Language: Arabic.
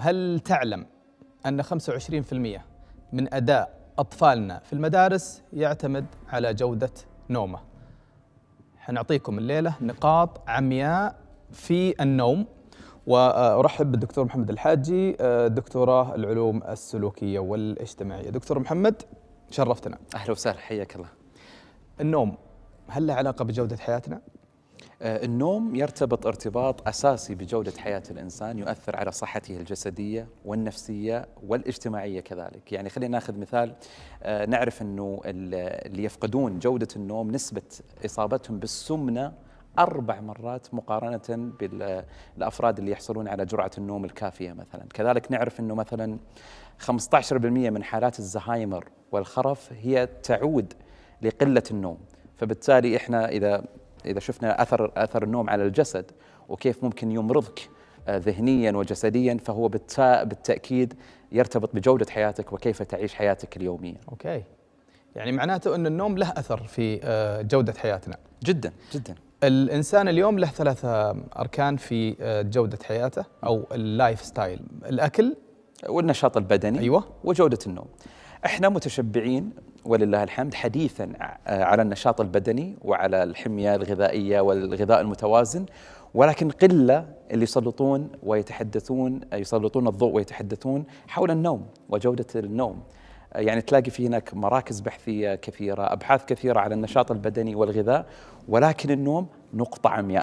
هل تعلم أن 25% من أداء أطفالنا في المدارس يعتمد على جودة نومه حنعطيكم الليلة نقاط عمياء في النوم وأرحب بالدكتور محمد الحاجي دكتوراه العلوم السلوكية والاجتماعية دكتور محمد شرفتنا أهلا وسهلا حياك الله النوم هل له علاقة بجودة حياتنا؟ آه، النوم يرتبط ارتباط اساسي بجوده حياه الانسان يؤثر على صحته الجسديه والنفسيه والاجتماعيه كذلك، يعني خلينا ناخذ مثال آه، نعرف انه اللي يفقدون جوده النوم نسبه اصابتهم بالسمنه أربع مرات مقارنة بالأفراد اللي يحصلون على جرعة النوم الكافية مثلا كذلك نعرف أنه مثلا 15% من حالات الزهايمر والخرف هي تعود لقلة النوم فبالتالي احنا اذا اذا شفنا اثر اثر النوم على الجسد وكيف ممكن يمرضك آه، ذهنيا وجسديا فهو بالتاكيد يرتبط بجوده حياتك وكيف تعيش حياتك اليوميه. اوكي. يعني معناته ان النوم له اثر في آه، جوده حياتنا. جدا جدا. الانسان اليوم له ثلاثة اركان في آه، جوده حياته او اللايف ستايل، الاكل والنشاط البدني ايوه وجوده النوم. احنا متشبعين ولله الحمد حديثا على النشاط البدني وعلى الحميه الغذائيه والغذاء المتوازن ولكن قله اللي يسلطون ويتحدثون يسلطون الضوء ويتحدثون حول النوم وجوده النوم. يعني تلاقي في هناك مراكز بحثيه كثيره، ابحاث كثيره على النشاط البدني والغذاء ولكن النوم نقطه عمياء.